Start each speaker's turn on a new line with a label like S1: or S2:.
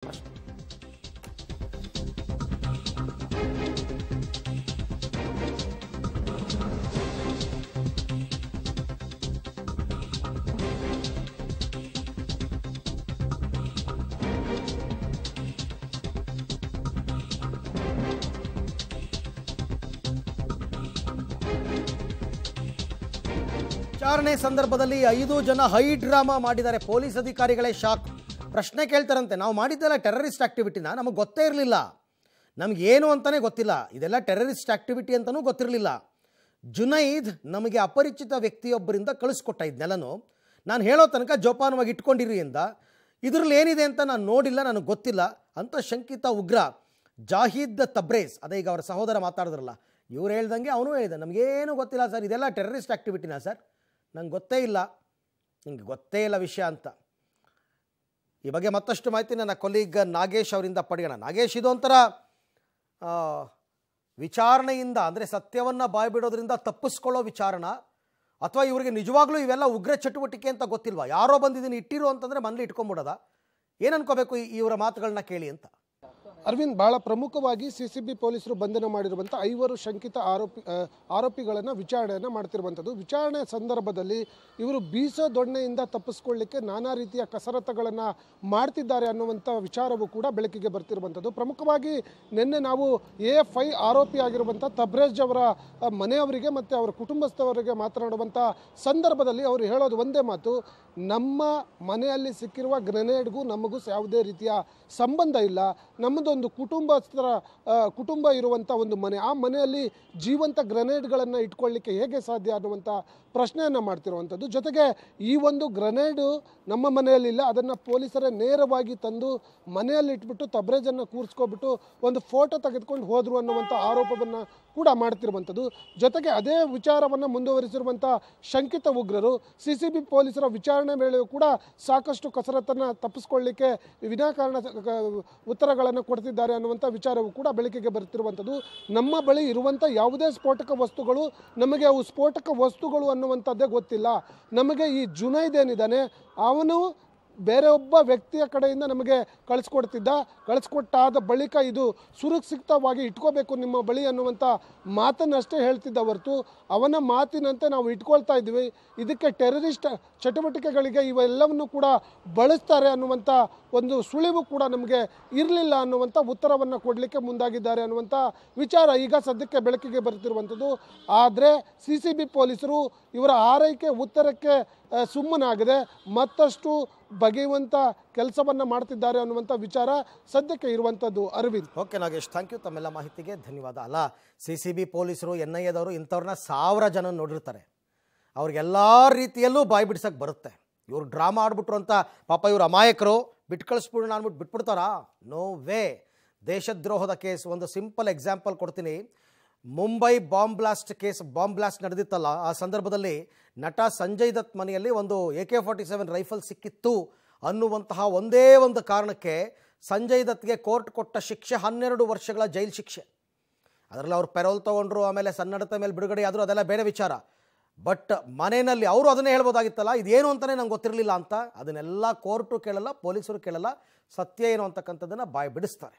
S1: ವಿಚಾರಣೆ ಸಂದರ್ಭದಲ್ಲಿ ಐದು ಜನ ಹೈ ಡ್ರಾಮಾ ಮಾಡಿದರೆ ಪೊಲೀಸ್ ಅಧಿಕಾರಿಗಳೇ ಶಾಕ್ ಪ್ರಶ್ನೆ ಕೇಳ್ತಾರಂತೆ ನಾವು ಮಾಡಿದ್ದೆಲ್ಲ ಟೆರರಿಸ್ಟ್ ಆಕ್ಟಿವಿಟಿನಾ ನಮಗೆ ಗೊತ್ತೇ ಇರಲಿಲ್ಲ ನಮಗೇನು ಅಂತಲೇ ಗೊತ್ತಿಲ್ಲ ಇದೆಲ್ಲ ಟೆರರಿಸ್ಟ್ ಆಕ್ಟಿವಿಟಿ ಅಂತಲೂ ಗೊತ್ತಿರಲಿಲ್ಲ ಜುನೈದ್ ನಮಗೆ ಅಪರಿಚಿತ ವ್ಯಕ್ತಿಯೊಬ್ಬರಿಂದ ಕಳಿಸ್ಕೊಟ್ಟ ಇದನ್ನೆಲ್ಲನೂ ನಾನು ಹೇಳೋ ತನಕ ಜೋಪಾನವಾಗಿ ಅಂತ ಇದರಲ್ಲಿ ಏನಿದೆ ಅಂತ ನಾನು ನೋಡಿಲ್ಲ ನನಗೆ ಗೊತ್ತಿಲ್ಲ ಅಂತ ಶಂಕಿತ ಉಗ್ರ ಜಾಹಿದ ತಬ್ರೇಸ್ ಅದೇ ಈಗ ಅವರ ಸಹೋದರ ಮಾತಾಡಿದ್ರಲ್ಲ ಇವ್ರು ಹೇಳ್ದಂಗೆ ಅವನು ಹೇಳಿದ ನಮಗೇನು ಗೊತ್ತಿಲ್ಲ ಸರ್ ಇದೆಲ್ಲ ಟೆರರಿಸ್ಟ್ ಆಕ್ಟಿವಿಟಿನಾ ಸರ್ ನಂಗೆ ಗೊತ್ತೇ ಇಲ್ಲ ನನಗೆ ಗೊತ್ತೇ ಇಲ್ಲ ವಿಷಯ ಅಂತ ಈ ಬಗ್ಗೆ ಮತ್ತಷ್ಟು ಮಾಹಿತಿ ನನ್ನ ಕೊಲೀಗ್ ನಾಗೇಶ್ ಅವರಿಂದ ಪಡೆಯೋಣ ನಾಗೇಶ್ ಇದೊಂಥರ ವಿಚಾರಣೆಯಿಂದ ಅಂದರೆ ಸತ್ಯವನ್ನು ಬಾಯ್ಬಿಡೋದ್ರಿಂದ ತಪ್ಪಿಸ್ಕೊಳ್ಳೋ ವಿಚಾರಣ ಅಥವಾ ಇವರಿಗೆ ನಿಜವಾಗ್ಲೂ ಇವೆಲ್ಲ ಉಗ್ರ ಚಟುವಟಿಕೆ ಅಂತ ಗೊತ್ತಿಲ್ವಾ ಯಾರೋ ಬಂದಿದ್ದೀನಿ ಇಟ್ಟಿರು ಅಂತಂದರೆ ಮನೇಲಿ ಇಟ್ಕೊಂಬಿಡೋದ ಏನು ಅನ್ಕೋಬೇಕು ಇವರ
S2: ಮಾತುಗಳನ್ನ ಕೇಳಿ ಅಂತ ಅರವಿಂದ್ ಬಹಳ ಪ್ರಮುಖವಾಗಿ ಸಿಸಿಬಿ ಪೊಲೀಸರು ಬಂಧನ ಮಾಡಿರುವಂಥ ಐವರು ಶಂಕಿತ ಆರೋಪಿ ಆರೋಪಿಗಳನ್ನು ವಿಚಾರಣೆಯನ್ನು ಮಾಡ್ತಿರುವಂಥದ್ದು ವಿಚಾರಣೆ ಸಂದರ್ಭದಲ್ಲಿ ಇವರು ಬೀಸೋ ದೊಣ್ಣೆಯಿಂದ ತಪ್ಪಿಸ್ಕೊಳ್ಳಿಕ್ಕೆ ನಾನಾ ರೀತಿಯ ಕಸರತ್ತುಗಳನ್ನು ಮಾಡ್ತಿದ್ದಾರೆ ಅನ್ನುವಂಥ ವಿಚಾರವೂ ಕೂಡ ಬೆಳಕಿಗೆ ಬರ್ತಿರುವಂಥದ್ದು ಪ್ರಮುಖವಾಗಿ ನಿನ್ನೆ ನಾವು ಎ ಎಫ್ ಐ ಆರೋಪಿಯಾಗಿರುವಂಥ ತಬ್ರೇಜ್ ಅವರ ಮನೆಯವರಿಗೆ ಮತ್ತು ಅವರ ಕುಟುಂಬಸ್ಥವರಿಗೆ ಮಾತನಾಡುವಂಥ ಸಂದರ್ಭದಲ್ಲಿ ಅವರು ಹೇಳೋದು ಒಂದೇ ಮಾತು ನಮ್ಮ ಮನೆಯಲ್ಲಿ ಸಿಕ್ಕಿರುವ ಗ್ರೆನೇಡ್ಗೂ ನಮಗೂ ಯಾವುದೇ ರೀತಿಯ ಸಂಬಂಧ ಇಲ್ಲ ನಮ್ಮದೊಂದು ಒಂದು ಕುಟುಂಬಸ್ಥರ ಕುಟುಂಬ ಇರುವಂಥ ಒಂದು ಮನೆ ಆ ಮನೆಯಲ್ಲಿ ಜೀವಂತ ಗ್ರೆನೇಡ್ಗಳನ್ನು ಇಟ್ಕೊಳ್ಳಿಕ್ಕೆ ಹೇಗೆ ಸಾಧ್ಯ ಅನ್ನುವಂಥ ಪ್ರಶ್ನೆಯನ್ನು ಮಾಡ್ತಿರುವಂಥದ್ದು ಜೊತೆಗೆ ಈ ಒಂದು ಗ್ರೆನೇಡು ನಮ್ಮ ಮನೆಯಲ್ಲಿಲ್ಲ ಅದನ್ನು ಪೊಲೀಸರೇ ನೇರವಾಗಿ ತಂದು ಮನೆಯಲ್ಲಿಟ್ಬಿಟ್ಟು ತಬ್ರೇಜನ್ನು ಕೂರಿಸ್ಕೊಬಿಟ್ಟು ಒಂದು ಫೋಟೋ ತೆಗೆದುಕೊಂಡು ಹೋದರು ಅನ್ನುವಂಥ ಆರೋಪವನ್ನು ಕೂಡ ಮಾಡ್ತಿರುವಂಥದ್ದು ಜೊತೆಗೆ ಅದೇ ವಿಚಾರವನ್ನು ಮುಂದುವರಿಸಿರುವಂಥ ಶಂಕಿತ ಉಗ್ರರು ಸಿ ಸಿ ಬಿ ಪೊಲೀಸರ ವಿಚಾರಣೆ ವೇಳೆಯೂ ಕೂಡ ಸಾಕಷ್ಟು ಕಸರತ್ತನ್ನು ತಪ್ಪಿಸ್ಕೊಳ್ಳಿಕ್ಕೆ ವಿನಾಕಾರಣ ಉತ್ತರಗಳನ್ನು ಕೊಡ ಅನ್ನುವಂಥ ವಿಚಾರವು ಕೂಡ ಬೆಳಕಿಗೆ ಬರುತ್ತಿರುವಂಥದ್ದು ನಮ್ಮ ಬಳಿ ಇರುವಂಥ ಯಾವುದೇ ಸ್ಫೋಟಕ ವಸ್ತುಗಳು ನಮಗೆ ಅವು ಸ್ಫೋಟಕ ವಸ್ತುಗಳು ಅನ್ನುವಂಥದ್ದೇ ಗೊತ್ತಿಲ್ಲ ನಮಗೆ ಈ ಜುನೈದ್ ಏನಿದ್ದಾನೆ ಅವನು ಬೇರೆ ಒಬ್ಬ ವ್ಯಕ್ತಿಯ ಕಡೆಯಿಂದ ನಮಗೆ ಕಳಿಸ್ಕೊಡ್ತಿದ್ದ ಕಳಿಸ್ಕೊಟ್ಟಾದ ಬಳಿಕ ಇದು ಸುರಕ್ಷಿತವಾಗಿ ಇಟ್ಕೋಬೇಕು ನಿಮ್ಮ ಬಳಿ ಅನ್ನುವಂಥ ಮಾತನ್ನಷ್ಟೇ ಹೇಳ್ತಿದ್ದ ಹೊರತು ಅವನ ಮಾತಿನಂತೆ ನಾವು ಇಟ್ಕೊಳ್ತಾ ಇದ್ದೀವಿ ಇದಕ್ಕೆ ಟೆರರಿಸ್ಟ್ ಚಟುವಟಿಕೆಗಳಿಗೆ ಇವೆಲ್ಲವನ್ನು ಕೂಡ ಬಳಸ್ತಾರೆ ಅನ್ನುವಂಥ ಒಂದು ಸುಳಿವು ಕೂಡ ನಮಗೆ ಇರಲಿಲ್ಲ ಅನ್ನುವಂಥ ಉತ್ತರವನ್ನು ಕೊಡಲಿಕ್ಕೆ ಮುಂದಾಗಿದ್ದಾರೆ ಅನ್ನುವಂಥ ವಿಚಾರ ಈಗ ಸದ್ಯಕ್ಕೆ ಬೆಳಕಿಗೆ ಬರುತ್ತಿರುವಂಥದ್ದು ಆದರೆ ಸಿ ಸಿ ಬಿ ಪೊಲೀಸರು ಇವರ ಆರೈಕೆ ಉತ್ತರಕ್ಕೆ ಸುಮ್ಮನಾಗದೆ ಮತ್ತಷ್ಟು ಬಗೆಯುವಂಥ ಕೆಲಸವನ್ನು ಮಾಡ್ತಿದ್ದಾರೆ ಅನ್ನುವಂಥ ವಿಚಾರ ಸದ್ಯಕ್ಕೆ ಇರುವಂಥದ್ದು Arvind okay Nagesh thank you ತಮ್ಮೆಲ್ಲ ಮಾಹಿತಿಗೆ ಧನ್ಯವಾದ ಅಲ್ಲ ಸಿ ಸಿ ಬಿ
S1: ಪೊಲೀಸರು ಎನ್ ಐ ಎದವರು ಇಂಥವ್ರನ್ನ ಸಾವಿರ ಜನ ನೋಡಿರ್ತಾರೆ ಅವ್ರಿಗೆಲ್ಲ ರೀತಿಯಲ್ಲೂ ಬಾಯಿ ಬಿಡ್ಸೋಕ್ಕೆ ಬರುತ್ತೆ ಇವ್ರು ಡ್ರಾಮಾ ಆಡ್ಬಿಟ್ರು ಅಂತ ಪಾಪ ಇವ್ರು ಅಮಾಯಕರು ಬಿಟ್ಟು ಕಳಿಸ್ಬಿಡೋಣ ಅಂದ್ಬಿಟ್ಟು ಬಿಟ್ಬಿಡ್ತಾರಾ ನೋ ವೇ ದೇಶದ್ರೋಹದ ಕೇಸ್ ಒಂದು ಸಿಂಪಲ್ ಎಕ್ಸಾಂಪಲ್ ಕೊಡ್ತೀನಿ Mumbai bomb blast case bomb blast ನಡೆದಿತ್ತಲ್ಲ ಆ ಸಂದರ್ಭದಲ್ಲಿ ನಟ ಸಂಜಯ್ ದತ್ ಮನೆಯಲ್ಲಿ ಒಂದು A K forty seven rifle ಸಿಕ್ಕಿತ್ತು ಅನ್ನುವಂತಹ ಒಂದೇ ಒಂದು ಕಾರಣಕ್ಕೆ ಸಂಜಯ್ ದತ್ಗೆ ಕೋರ್ಟ್ ಕೊಟ್ಟ ಶಿಕ್ಷೆ ಹನ್ನೆರಡು ವರ್ಷಗಳ ಜೈಲು ಶಿಕ್ಷೆ ಅದರಲ್ಲಿ ಅವರು ಪೆರೋಲ್ ತೊಗೊಂಡ್ರು ಆಮೇಲೆ ಸನ್ನಡತೆ ಮೇಲೆ ಬಿಡುಗಡೆ ಆದರೂ ಅದೆಲ್ಲ ಬೇರೆ ವಿಚಾರ ಬಟ್ ಮನೆಯಲ್ಲಿ ಅವರು ಅದನ್ನೇ ಹೇಳ್ಬೋದಾಗಿತ್ತಲ್ಲ ಇದೇನು ಅಂತಲೇ ನಂಗೆ ಗೊತ್ತಿರಲಿಲ್ಲ ಅಂತ ಅದನ್ನೆಲ್ಲ ಕೋರ್ಟು ಕೇಳಲ್ಲ ಪೊಲೀಸರು ಕೇಳಲ್ಲ ಸತ್ಯ ಏನು ಅಂತಕ್ಕಂಥದ್ದನ್ನು ಬಾಯಿ ಬಿಡಿಸ್ತಾರೆ